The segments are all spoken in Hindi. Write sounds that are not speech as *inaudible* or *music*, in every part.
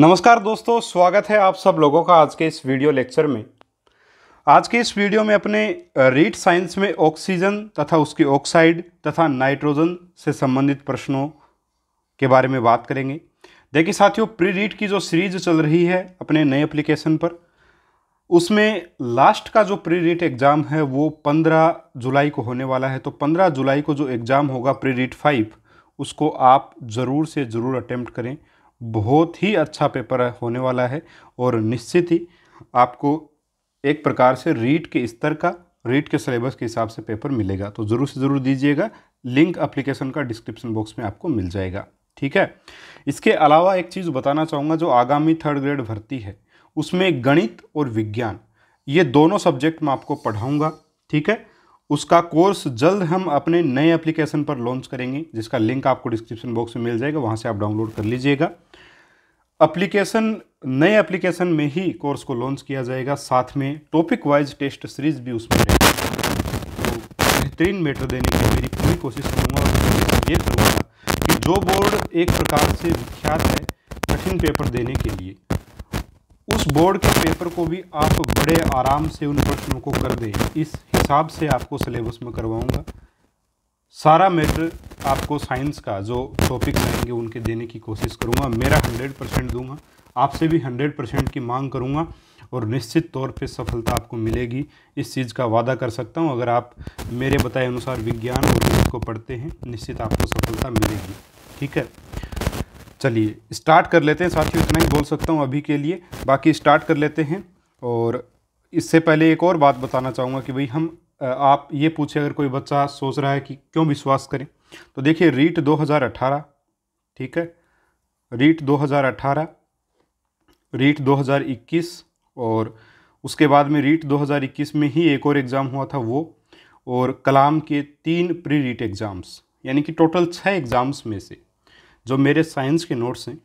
नमस्कार दोस्तों स्वागत है आप सब लोगों का आज के इस वीडियो लेक्चर में आज के इस वीडियो में अपने रीट साइंस में ऑक्सीजन तथा उसकी ऑक्साइड तथा नाइट्रोजन से संबंधित प्रश्नों के बारे में बात करेंगे देखिए साथियों प्री रीट की जो सीरीज चल रही है अपने नए एप्लीकेशन पर उसमें लास्ट का जो प्री रीट एग्ज़ाम है वो पंद्रह जुलाई को होने वाला है तो पंद्रह जुलाई को जो एग्ज़ाम होगा प्री रीट फाइव उसको आप ज़रूर से ज़रूर अटैम्प्ट करें बहुत ही अच्छा पेपर होने वाला है और निश्चित ही आपको एक प्रकार से रीट के स्तर का रीट के सिलेबस के हिसाब से पेपर मिलेगा तो ज़रूर से ज़रूर दीजिएगा लिंक अप्लीकेशन का डिस्क्रिप्शन बॉक्स में आपको मिल जाएगा ठीक है इसके अलावा एक चीज़ बताना चाहूँगा जो आगामी थर्ड ग्रेड भर्ती है उसमें गणित और विज्ञान ये दोनों सब्जेक्ट मैं आपको पढ़ाऊँगा ठीक है उसका कोर्स जल्द हम अपने नए एप्लीकेशन पर लॉन्च करेंगे जिसका लिंक आपको डिस्क्रिप्शन बॉक्स में मिल जाएगा वहाँ से आप डाउनलोड कर लीजिएगा अप्लीकेशन नए एप्लीकेशन में ही कोर्स को लॉन्च किया जाएगा साथ में टॉपिक वाइज टेस्ट सीरीज भी उसमें तो बेहतरीन मेटर देने की मेरी पूरी कोशिश करूँगा और ये करूँगा कि जो बोर्ड एक प्रकार से विख्यात है कठिन पेपर देने के लिए उस बोर्ड के पेपर को भी आप बड़े आराम से उन प्रश्नों को कर दें इस हिसाब से आपको सिलेबस में करवाऊँगा सारा मेटर आपको साइंस का जो टॉपिक रहेंगे उनके देने की कोशिश करूँगा मेरा हंड्रेड परसेंट दूँगा आपसे भी हंड्रेड परसेंट की मांग करूँगा और निश्चित तौर पे सफलता आपको मिलेगी इस चीज़ का वादा कर सकता हूँ अगर आप मेरे बताए अनुसार विज्ञान और गणित को पढ़ते हैं निश्चित आपको सफलता मिलेगी ठीक है चलिए स्टार्ट कर लेते हैं साथियों इतना ही बोल सकता हूँ अभी के लिए बाकी स्टार्ट कर लेते हैं और इससे पहले एक और बात बताना चाहूँगा कि भाई हम आप ये पूछे अगर कोई बच्चा सोच रहा है कि क्यों विश्वास करें तो देखिए रीट 2018 ठीक है रीट 2018 रीट 2021 और उसके बाद में रीट 2021 में ही एक और एग्ज़ाम हुआ था वो और कलाम के तीन प्री रीट एग्ज़ाम्स यानी कि टोटल छः एग्ज़ाम्स में से जो मेरे साइंस के नोट्स हैं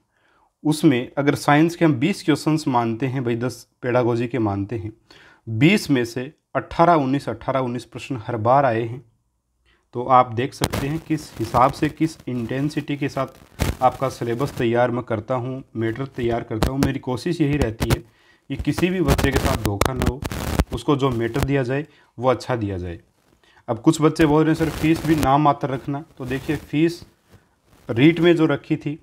उसमें अगर साइंस के हम 20 क्वेश्चंस मानते हैं भाई 10 पेडागोजी के मानते हैं 20 में से अट्ठारह उन्नीस अट्ठारह उन्नीस प्रश्न हर बार आए हैं तो आप देख सकते हैं किस हिसाब से किस इंटेंसिटी के साथ आपका सिलेबस तैयार मैं करता हूँ मेटर तैयार करता हूँ मेरी कोशिश यही रहती है कि किसी भी बच्चे के साथ धोखा ना हो उसको जो मेटर दिया जाए वो अच्छा दिया जाए अब कुछ बच्चे बोल रहे हैं सर फीस भी नाम मात्र रखना तो देखिए फीस रीट में जो रखी थी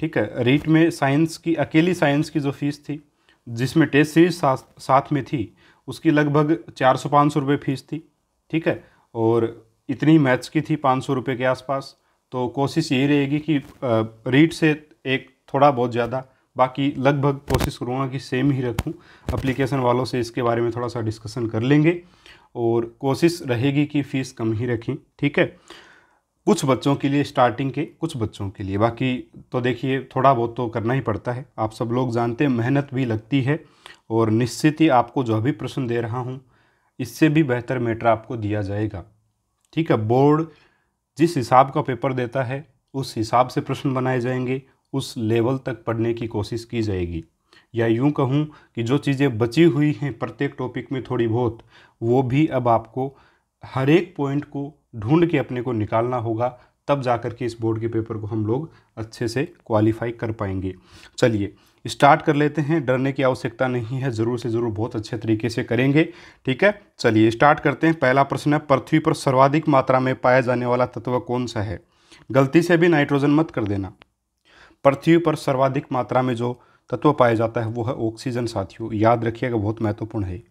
ठीक है रीट में साइंस की अकेली साइंस की जो फीस थी जिसमें टेस्ट सीरीज साथ, साथ में थी उसकी लगभग चार सौ पाँच सौ रुपये फीस थी ठीक है और इतनी मैथ्स की थी पाँच सौ रुपये के आसपास तो कोशिश यही रहेगी कि रीट से एक थोड़ा बहुत ज़्यादा बाकी लगभग कोशिश करूँगा कि सेम ही रखूँ अप्लीकेशन वालों से इसके बारे में थोड़ा सा डिस्कशन कर लेंगे और कोशिश रहेगी कि फ़ीस कम ही रखें ठीक है कुछ बच्चों के लिए स्टार्टिंग के कुछ बच्चों के लिए बाकी तो देखिए थोड़ा बहुत तो करना ही पड़ता है आप सब लोग जानते हैं मेहनत भी लगती है और निश्चित ही आपको जो भी प्रश्न दे रहा हूँ इससे भी बेहतर मैटर आपको दिया जाएगा ठीक है बोर्ड जिस हिसाब का पेपर देता है उस हिसाब से प्रश्न बनाए जाएंगे उस लेवल तक पढ़ने की कोशिश की जाएगी या यूं कहूं कि जो चीज़ें बची हुई हैं प्रत्येक टॉपिक में थोड़ी बहुत वो भी अब आपको हर एक पॉइंट को ढूंढ के अपने को निकालना होगा तब जा कर के इस बोर्ड के पेपर को हम लोग अच्छे से क्वालिफाई कर पाएंगे चलिए स्टार्ट कर लेते हैं डरने की आवश्यकता नहीं है ज़रूर से ज़रूर बहुत अच्छे तरीके से करेंगे ठीक है चलिए स्टार्ट करते हैं पहला प्रश्न है पृथ्वी पर सर्वाधिक मात्रा में पाया जाने वाला तत्व कौन सा है गलती से भी नाइट्रोजन मत कर देना पृथ्वी पर सर्वाधिक मात्रा में जो तत्व पाया जाता है वो है ऑक्सीजन साथियों याद रखिएगा बहुत महत्वपूर्ण है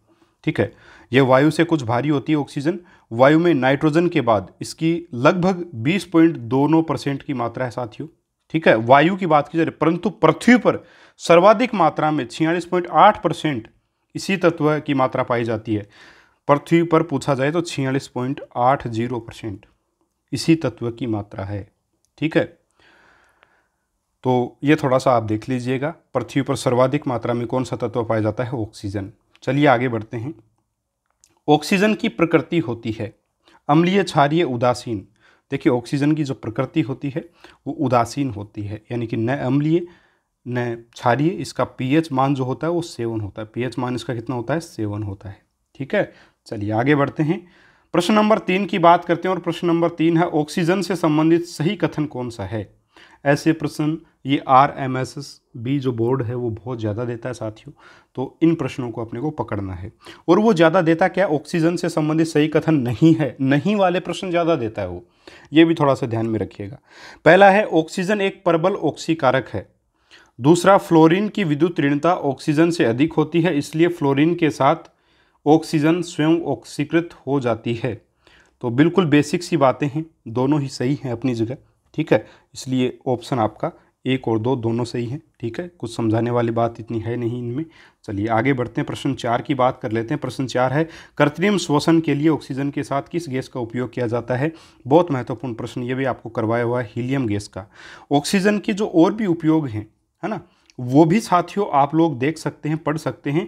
ठीक है यह वायु से कुछ भारी होती है ऑक्सीजन वायु में नाइट्रोजन के बाद इसकी लगभग बीस पॉइंट नौ परसेंट की मात्रा है साथियों ठीक है वायु की बात की जा रही परंतु पृथ्वी पर सर्वाधिक मात्रा में छियालीस पॉइंट आठ परसेंट इसी तत्व की मात्रा पाई जाती है पृथ्वी पर पूछा जाए तो छियालीस पॉइंट आठ जीरो परसेंट इसी तत्व की मात्रा है ठीक है तो ये थोड़ा सा आप देख लीजिएगा पृथ्वी पर सर्वाधिक मात्रा में कौन सा तत्व पाया जाता है ऑक्सीजन चलिए आगे बढ़ते हैं ऑक्सीजन की प्रकृति होती है अम्लीय क्षारीय उदासीन देखिए ऑक्सीजन की जो प्रकृति होती है वो उदासीन होती है यानी कि न अम्लीय न क्षारिय इसका पीएच मान जो होता है वो सेवन होता है पीएच मान इसका कितना होता है सेवन होता है ठीक है चलिए आगे बढ़ते हैं प्रश्न नंबर तीन की बात करते हैं और प्रश्न नंबर तीन है ऑक्सीजन से संबंधित सही कथन कौन सा है ऐसे प्रश्न ये R M S S B जो बोर्ड है वो बहुत ज़्यादा देता है साथियों तो इन प्रश्नों को अपने को पकड़ना है और वो ज़्यादा देता क्या ऑक्सीजन से संबंधित सही कथन नहीं है नहीं वाले प्रश्न ज़्यादा देता है वो ये भी थोड़ा सा ध्यान में रखिएगा पहला है ऑक्सीजन एक प्रबल ऑक्सीकारक है दूसरा फ्लोरीन की विद्युत ऋणता ऑक्सीजन से अधिक होती है इसलिए फ्लोरीन के साथ ऑक्सीजन स्वयं ऑक्सीकृत हो जाती है तो बिल्कुल बेसिक सी बातें हैं दोनों ही सही हैं अपनी जगह ठीक है इसलिए ऑप्शन आपका एक और दो दोनों सही हैं ठीक है कुछ समझाने वाली बात इतनी है नहीं इनमें चलिए आगे बढ़ते हैं प्रश्न चार की बात कर लेते हैं प्रश्न चार है कृत्रिम श्वसन के लिए ऑक्सीजन के साथ किस गैस का उपयोग किया जाता है बहुत महत्वपूर्ण प्रश्न ये भी आपको करवाया हुआ है हीलियम गैस का ऑक्सीजन के जो और भी उपयोग हैं है ना वो भी साथियों आप लोग देख सकते हैं पढ़ सकते हैं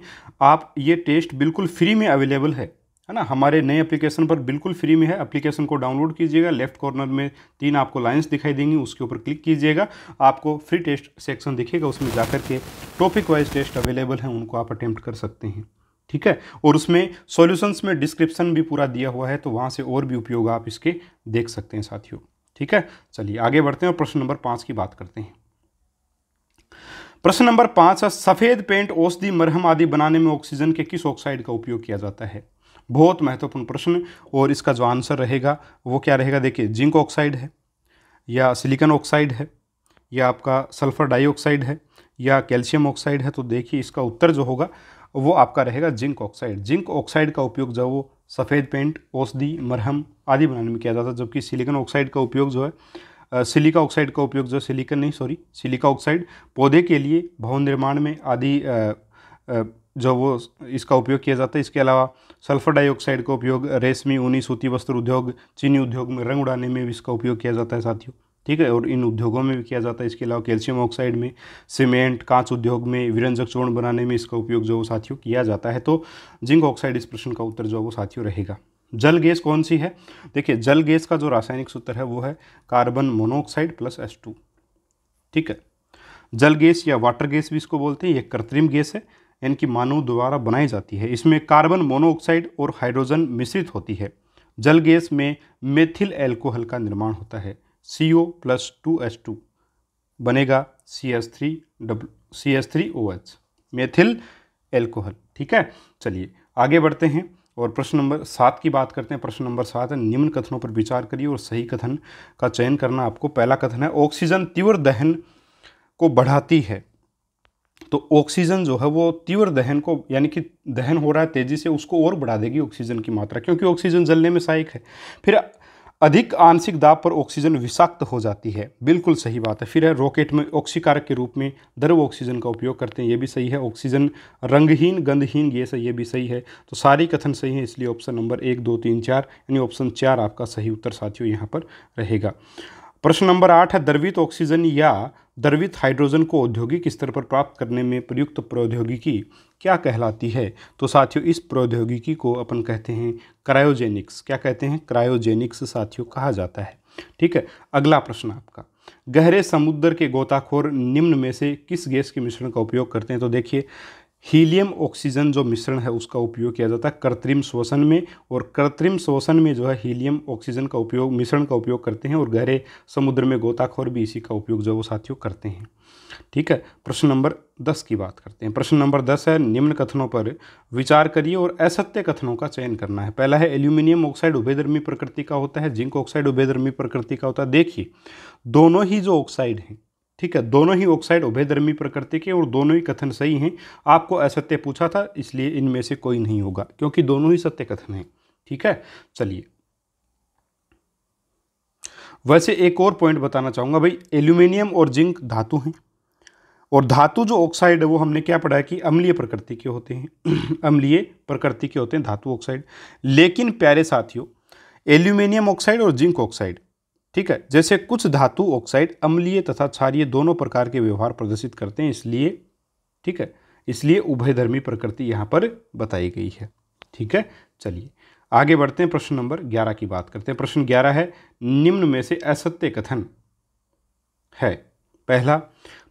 आप ये टेस्ट बिल्कुल फ्री में अवेलेबल है है ना हमारे नए एप्लीकेशन पर बिल्कुल फ्री में है एप्लीकेशन को डाउनलोड कीजिएगा लेफ्ट कॉर्नर में तीन आपको लाइंस दिखाई देंगी उसके ऊपर क्लिक कीजिएगा आपको फ्री टेस्ट सेक्शन दिखेगा उसमें जाकर के टॉपिक वाइज टेस्ट अवेलेबल हैं उनको आप अटैम्प्ट कर सकते हैं ठीक है और उसमें सॉल्यूशंस में डिस्क्रिप्शन भी पूरा दिया हुआ है तो वहाँ से और भी उपयोग आप इसके देख सकते हैं साथियों ठीक है चलिए आगे बढ़ते हैं और प्रश्न नंबर पाँच की बात करते हैं प्रश्न नंबर पाँच है सफ़ेद पेंट औषधि मरहम आदि बनाने में ऑक्सीजन के किस ऑक्साइड का उपयोग किया जाता है बहुत महत्वपूर्ण प्रश्न और इसका जो आंसर रहेगा वो क्या रहेगा देखिए जिंक ऑक्साइड है या सिलिकन ऑक्साइड है या आपका सल्फर डाइऑक्साइड है या कैल्शियम ऑक्साइड है तो देखिए इसका उत्तर जो होगा वो आपका रहेगा जिंक ऑक्साइड जिंक ऑक्साइड का उपयोग जो वो सफ़ेद पेंट औषधि मरहम आदि बनाने में किया जाता है जबकि सिलिकन ऑक्साइड का उपयोग जो है सिलिका ऑक्साइड का उपयोग जो सिलिकन नहीं सॉरी सिलिका ऑक्साइड पौधे के लिए भवन निर्माण में आदि जो वो इसका उपयोग किया जाता है इसके अलावा सल्फर डाइऑक्साइड का उपयोग रेशमी ऊनी सूती वस्त्र उद्योग चीनी उद्योग में रंग उड़ाने में भी इसका उपयोग किया जाता है साथियों ठीक है और इन उद्योगों में भी किया जाता है इसके अलावा कैल्शियम ऑक्साइड में सीमेंट कांच उद्योग में विरंजक चूर्ण बनाने में इसका उपयोग जो साथियों किया जाता है तो जिंक ऑक्साइड इस प्रश्न का उत्तर जो वो साथियों रहेगा जल गैस कौन सी है देखिए जल गैस का जो रासायनिक सूत्र है वो है कार्बन मोनोऑक्साइड प्लस एस ठीक है जल गैस या वाटर गैस भी इसको बोलते हैं ये कृत्रिम गैस है यानी कि मानव द्वारा बनाई जाती है इसमें कार्बन मोनोऑक्साइड और हाइड्रोजन मिश्रित होती है जल गैस में मेथिल एल्कोहल का निर्माण होता है C O plus two H two बनेगा C S three W C S three O H methyl alcohol ठीक है चलिए आगे बढ़ते हैं और प्रश्न नंबर सात की बात करते हैं प्रश्न नंबर सात निम्न कथनों पर विचार करिए और सही कथन का चयन करना आपको पहला कथन है ऑक्सीजन तीव्र दहन को बढ़ाती है तो ऑक्सीजन जो है वो तीव्र दहन को यानी कि दहन हो रहा है तेज़ी से उसको और बढ़ा देगी ऑक्सीजन की मात्रा क्योंकि ऑक्सीजन जलने में सहायक है फिर अधिक आंशिक दाब पर ऑक्सीजन विषाक्त हो जाती है बिल्कुल सही बात है फिर है रॉकेट में ऑक्सीकारक के रूप में द्रव ऑक्सीजन का उपयोग करते हैं ये भी सही है ऑक्सीजन रंगहीन गंधहीन ये सही ये भी सही है तो सारी कथन सही है इसलिए ऑप्शन नंबर एक दो तीन चार यानी ऑप्शन चार आपका सही उत्तर साथियों यहाँ पर रहेगा प्रश्न नंबर आठ है द्रवित ऑक्सीजन या द्रवित हाइड्रोजन को औद्योगिक स्तर पर प्राप्त करने में प्रयुक्त प्रौद्योगिकी क्या कहलाती है तो साथियों इस प्रौद्योगिकी को अपन कहते हैं क्रायोजेनिक्स क्या कहते हैं क्रायोजेनिक्स साथियों कहा जाता है ठीक है अगला प्रश्न आपका गहरे समुद्र के गोताखोर निम्न में से किस गैस के मिश्रण का उपयोग करते हैं तो देखिए हीलियम ऑक्सीजन जो मिश्रण है उसका उपयोग किया जाता है कृत्रिम श्वसन में और कृत्रिम श्वसन में जो है हीलियम ऑक्सीजन का उपयोग मिश्रण का उपयोग करते हैं और गहरे समुद्र में गोताखोर भी इसी का उपयोग जो वो साथियों करते हैं ठीक है प्रश्न नंबर दस की बात करते हैं प्रश्न नंबर दस है निम्न कथनों पर विचार करिए और असत्य कथनों का चयन करना है पहला है एल्यूमिनियम ऑक्साइड उभयधर्मी प्रकृति का होता है जिंक ऑक्साइड उभयधर्मी प्रकृति का होता है देखिए दोनों ही जो ऑक्साइड हैं ठीक है दोनों ही ऑक्साइड उभयधर्मी प्रकृति के और दोनों ही कथन सही हैं आपको असत्य पूछा था इसलिए इनमें से कोई नहीं होगा क्योंकि दोनों ही सत्य कथन हैं ठीक है चलिए वैसे एक और पॉइंट बताना चाहूंगा भाई एल्यूमिनियम और जिंक धातु हैं और धातु जो ऑक्साइड है वो हमने क्या पढ़ा है कि अम्लीय प्रकृति के होते हैं *clears throat* अम्लीय प्रकृति के होते हैं धातु ऑक्साइड लेकिन प्यारे साथियों एल्यूमिनियम ऑक्साइड और जिंक ऑक्साइड ठीक है जैसे कुछ धातु ऑक्साइड अम्लीय तथा क्षारीय दोनों प्रकार के व्यवहार प्रदर्शित करते हैं इसलिए ठीक है इसलिए उभयधर्मी प्रकृति यहाँ पर बताई गई है ठीक है चलिए आगे बढ़ते हैं प्रश्न नंबर ग्यारह की बात करते हैं प्रश्न ग्यारह है निम्न में से असत्य कथन है पहला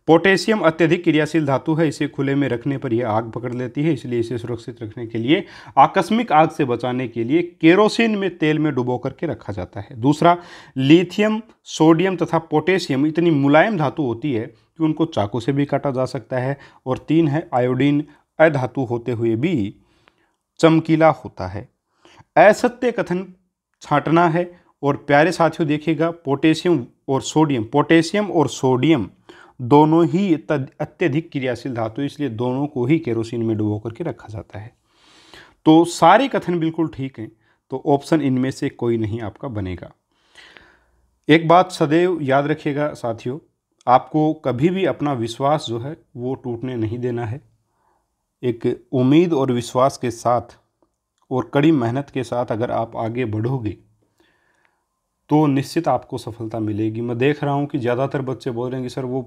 पोटेशियम अत्यधिक क्रियाशील धातु है इसे खुले में रखने पर यह आग पकड़ लेती है इसलिए इसे सुरक्षित रखने के लिए आकस्मिक आग से बचाने के लिए केरोसिन में तेल में डुबो करके रखा जाता है दूसरा लिथियम सोडियम तथा पोटेशियम इतनी मुलायम धातु होती है कि उनको चाकू से भी काटा जा सकता है और तीन है आयोडीन अधातु होते हुए भी चमकीला होता है असत्य कथन छाटना है और प्यारे साथियों देखिएगा पोटेशियम और सोडियम पोटेशियम और सोडियम दोनों ही अत्यधिक क्रियाशील धातु इसलिए दोनों को ही केरोसिन में डुबो करके रखा जाता है तो सारे कथन बिल्कुल ठीक हैं तो ऑप्शन इनमें से कोई नहीं आपका बनेगा एक बात सदैव याद रखिएगा साथियों आपको कभी भी अपना विश्वास जो है वो टूटने नहीं देना है एक उम्मीद और विश्वास के साथ और कड़ी मेहनत के साथ अगर आप आगे बढ़ोगे तो निश्चित आपको सफलता मिलेगी मैं देख रहा हूँ कि ज़्यादातर बच्चे बोल रहे हैं कि सर वो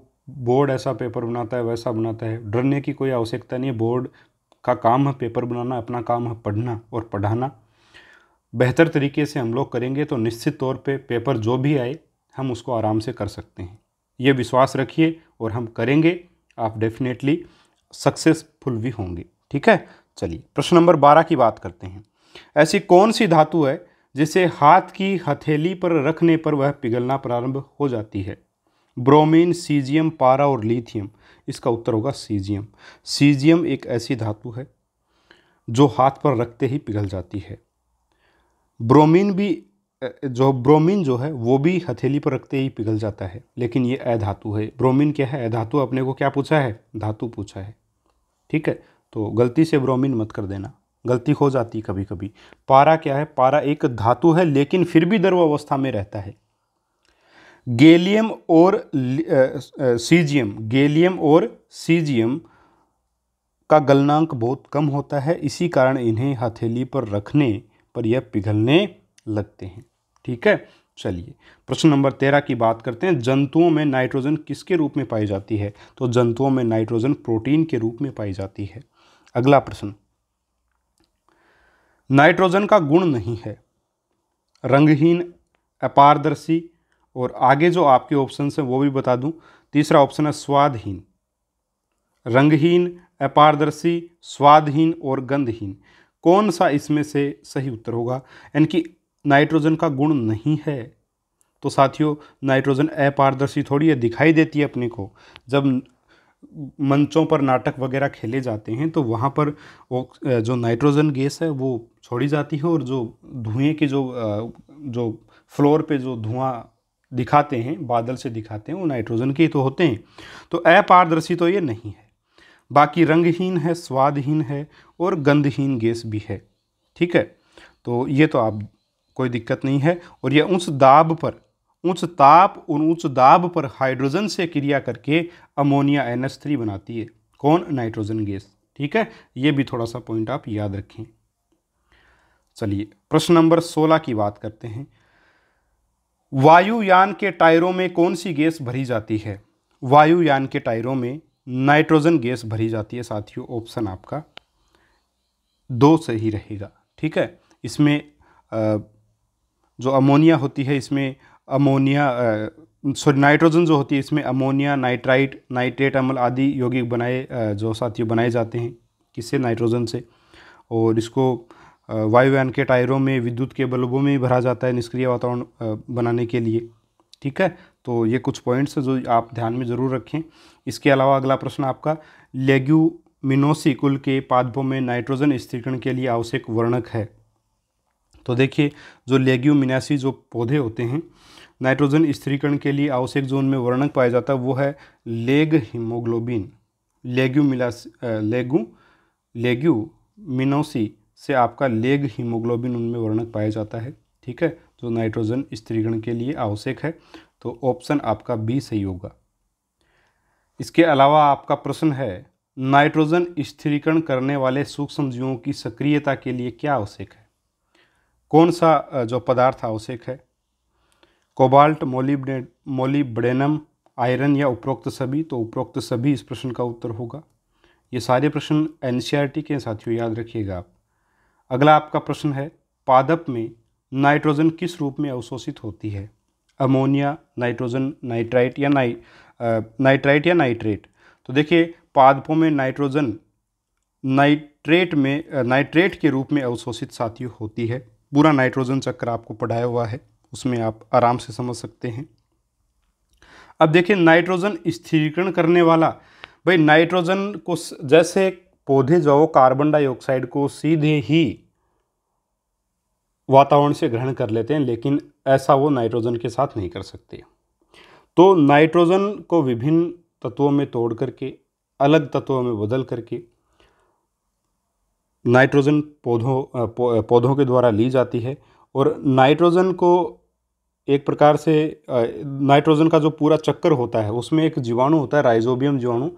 बोर्ड ऐसा पेपर बनाता है वैसा बनाता है डरने की कोई आवश्यकता नहीं है बोर्ड का काम है पेपर बनाना अपना काम है पढ़ना और पढ़ाना बेहतर तरीके से हम लोग करेंगे तो निश्चित तौर पे पेपर जो भी आए हम उसको आराम से कर सकते हैं ये विश्वास रखिए और हम करेंगे आप डेफिनेटली सक्सेसफुल भी होंगे ठीक है चलिए प्रश्न नंबर बारह की बात करते हैं ऐसी कौन सी धातु है जिसे हाथ की हथेली पर रखने पर वह पिघलना प्रारंभ हो जाती है ब्रोमीन सीजियम पारा और लिथियम इसका उत्तर होगा सीजियम सीजियम एक ऐसी धातु है जो हाथ पर रखते ही पिघल जाती है ब्रोमीन भी जो ब्रोमीन जो है वो भी हथेली पर रखते ही पिघल जाता है लेकिन ये अधातु है ब्रोमीन क्या है अधातु अपने को क्या पूछा है धातु पूछा है ठीक है तो गलती से ब्रोमीन मत कर देना गलती हो जाती है कभी कभी पारा क्या है पारा एक धातु है लेकिन फिर भी द्रव अवस्था में रहता है गेलियम और सीजियम गेलियम और सीजियम का गलनांक बहुत कम होता है इसी कारण इन्हें हथेली पर रखने पर यह पिघलने लगते हैं ठीक है चलिए प्रश्न नंबर तेरह की बात करते हैं जंतुओं में नाइट्रोजन किसके रूप में पाई जाती है तो जंतुओं में नाइट्रोजन प्रोटीन के रूप में पाई जाती है अगला प्रश्न नाइट्रोजन का गुण नहीं है रंगहीन अपारदर्शी और आगे जो आपके ऑप्शन हैं वो भी बता दूं तीसरा ऑप्शन है स्वादहीन रंगहीन अपारदर्शी स्वादहीन और गंधहीन कौन सा इसमें से सही उत्तर होगा यानी कि नाइट्रोजन का गुण नहीं है तो साथियों नाइट्रोजन अपारदर्शी थोड़ी है दिखाई देती है अपने को जब मंचों पर नाटक वगैरह खेले जाते हैं तो वहाँ पर जो नाइट्रोजन गैस है वो छोड़ी जाती है और जो धुएँ के जो जो फ्लोर पे जो धुआं दिखाते हैं बादल से दिखाते हैं वो नाइट्रोजन के तो होते हैं तो अपारदर्शी तो ये नहीं है बाकी रंगहीन है स्वादहीन है और गंधहीन गैस भी है ठीक है तो ये तो आप कोई दिक्कत नहीं है और यह उस दाब पर उच्च ताप और उच्च दाब पर हाइड्रोजन से क्रिया करके अमोनिया एन थ्री बनाती है कौन नाइट्रोजन गैस ठीक है ये भी थोड़ा सा पॉइंट आप याद रखें चलिए प्रश्न नंबर सोलह की बात करते हैं वायुयान के टायरों में कौन सी गैस भरी जाती है वायुयान के टायरों में नाइट्रोजन गैस भरी जाती है साथियों ऑप्शन आपका दो से ही रहेगा ठीक है इसमें जो अमोनिया होती है इसमें अमोनिया सॉरी नाइट्रोजन जो होती है इसमें अमोनिया नाइट्राइट नाइट्रेट अमल आदि यौगिक बनाए जो साथियों बनाए जाते हैं किससे नाइट्रोजन से और इसको वायुयान के टायरों में विद्युत के बल्बों में भरा जाता है निष्क्रिय वातावरण बनाने के लिए ठीक है तो ये कुछ पॉइंट्स जो आप ध्यान में ज़रूर रखें इसके अलावा अगला प्रश्न आपका लेग्यूमिनोसी कुल के पादपों में नाइट्रोजन स्थिरीकरण के लिए आवश्यक वर्णक है तो देखिए जो लेग्यूमिनासी जो पौधे होते हैं नाइट्रोजन स्थिरीकरण के लिए आवश्यक जोन में वर्णक पाया जाता है वो है लेग हीमोग्लोबिन लेग्यू मिला लेगू लेग्यू मिनोसी से आपका लेग हीमोग्लोबिन उनमें वर्णक पाया जाता है ठीक है जो तो नाइट्रोजन स्त्रीकरण के लिए आवश्यक है तो ऑप्शन आपका बी सही होगा इसके अलावा आपका प्रश्न है नाइट्रोजन स्थिरीकरण करने वाले सूक्ष्म जीवों की सक्रियता के लिए क्या आवश्यक है कौन सा जो पदार्थ आवश्यक है कोबाल्ट मोलिब्डे मोलिब्डेनम आयरन या उपरोक्त सभी तो उपरोक्त सभी इस प्रश्न का उत्तर होगा ये सारे प्रश्न एन के साथियों याद रखिएगा आप अगला आपका प्रश्न है पादप में नाइट्रोजन किस रूप में अवशोषित होती है अमोनिया नाइट्रोजन नाइट्राइट या नाइ नाइट्राइट या नाइट्रेट तो देखिए पादपों में नाइट्रोजन नाइट्रेट में नाइट्रेट के रूप में अवशोषित साथियों होती है पूरा नाइट्रोजन चक्र आपको पढ़ाया हुआ है उसमें आप आराम से समझ सकते हैं अब देखिए नाइट्रोजन स्थिरीकरण करने वाला भाई नाइट्रोजन को जैसे पौधे जो वो कार्बन डाइऑक्साइड को सीधे ही वातावरण से ग्रहण कर लेते हैं लेकिन ऐसा वो नाइट्रोजन के साथ नहीं कर सकते तो नाइट्रोजन को विभिन्न तत्वों में तोड़ करके अलग तत्वों में बदल करके नाइट्रोजन पौधों पौधों के द्वारा ली जाती है और नाइट्रोजन को एक प्रकार से नाइट्रोजन का जो पूरा चक्कर होता है उसमें एक जीवाणु होता है राइजोबियम जीवाणु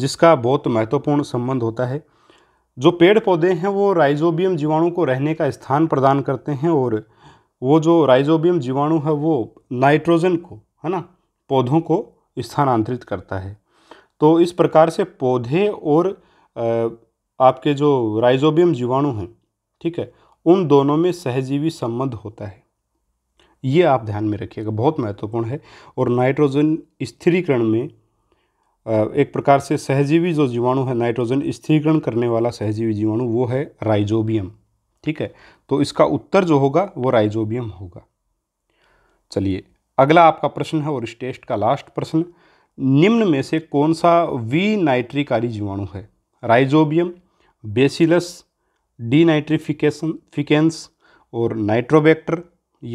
जिसका बहुत महत्वपूर्ण संबंध होता है जो पेड़ पौधे हैं वो राइजोबियम जीवाणु को रहने का स्थान प्रदान करते हैं और वो जो राइजोबियम जीवाणु है वो नाइट्रोजन को है ना पौधों को स्थानांतरित करता है तो इस प्रकार से पौधे और आपके जो राइजोबियम जीवाणु हैं ठीक है उन दोनों में सहजीवी संबंध होता है ये आप ध्यान में रखिएगा बहुत महत्वपूर्ण है और नाइट्रोजन स्थिरीकरण में एक प्रकार से सहजीवी जो जीवाणु है नाइट्रोजन स्थिरीकरण करने वाला सहजीवी जीवाणु वो है राइजोबियम ठीक है तो इसका उत्तर जो होगा वो राइजोबियम होगा चलिए अगला आपका प्रश्न है और इस टेस्ट का लास्ट प्रश्न निम्न में से कौन सा वी नाइट्रीकारी जीवाणु है राइजोबियम बेसिलस डी नाइट्रीफिकेशन फिकेंस और नाइट्रोबैक्टर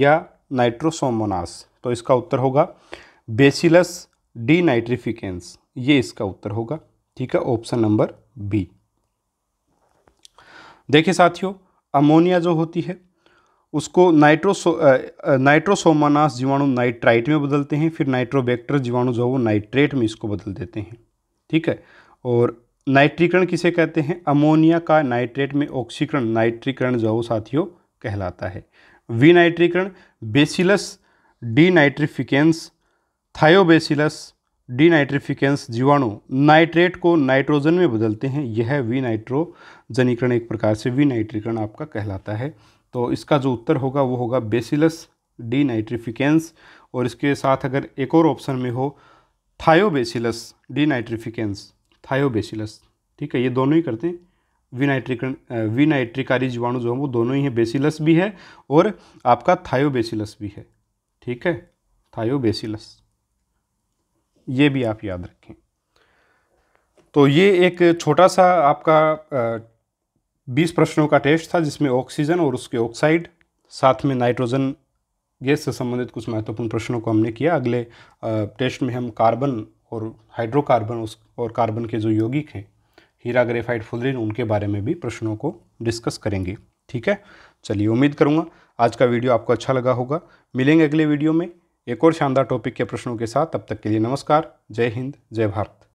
या नाइट्रोसोमोनास तो इसका उत्तर होगा बेसिलस डी नाइट्रिफिकेंस ये इसका उत्तर होगा ठीक है ऑप्शन नंबर बी देखिए साथियों अमोनिया जो होती है उसको नाइट्रोसो नाइट्रोसोमानास जीवाणु नाइट्राइट में बदलते हैं फिर नाइट्रोबैक्टर जीवाणु जो वो नाइट्रेट में इसको बदल देते हैं ठीक है और नाइट्रीकरण किसे कहते हैं अमोनिया का नाइट्रेट में ऑक्सीकरण नाइट्रीकरण जो साथियों कहलाता है विनाइट्रीकरण बेसिलस डीनाइट्रिफिकेंस थायोबेसिलस डीनाइट्रिफिकेंस जीवाणु नाइट्रेट को नाइट्रोजन में बदलते हैं यह विनाइट्रोजनीकरण एक प्रकार से विनाइट्रीकरण आपका कहलाता है तो इसका जो उत्तर होगा वो होगा बेसिलस डीनाइट्रिफिकेंस और इसके साथ अगर एक और ऑप्शन में हो थायोबेसिलस डीनाइट्रिफिकेंस थायोबेसिलस ठीक है ये दोनों ही करते हैं विनाइट्रिकन विनाइट्रिकारी जीवाणु जो है वो दोनों ही हैं बेसिलस भी है और आपका थायोबेसिलस भी है ठीक है थायोबेसिलस ये भी आप याद रखें तो ये एक छोटा सा आपका बीस प्रश्नों का टेस्ट था जिसमें ऑक्सीजन और उसके ऑक्साइड साथ में नाइट्रोजन गैस से संबंधित कुछ महत्वपूर्ण प्रश्नों को हमने किया अगले टेस्ट में हम कार्बन और हाइड्रोकार्बन उस और कार्बन के जो यौगिक हैं हीरा ग्रेफाइट फुलरिन उनके बारे में भी प्रश्नों को डिस्कस करेंगे ठीक है चलिए उम्मीद करूँगा आज का वीडियो आपको अच्छा लगा होगा मिलेंगे अगले वीडियो में एक और शानदार टॉपिक के प्रश्नों के साथ तब तक के लिए नमस्कार जय हिंद जय भारत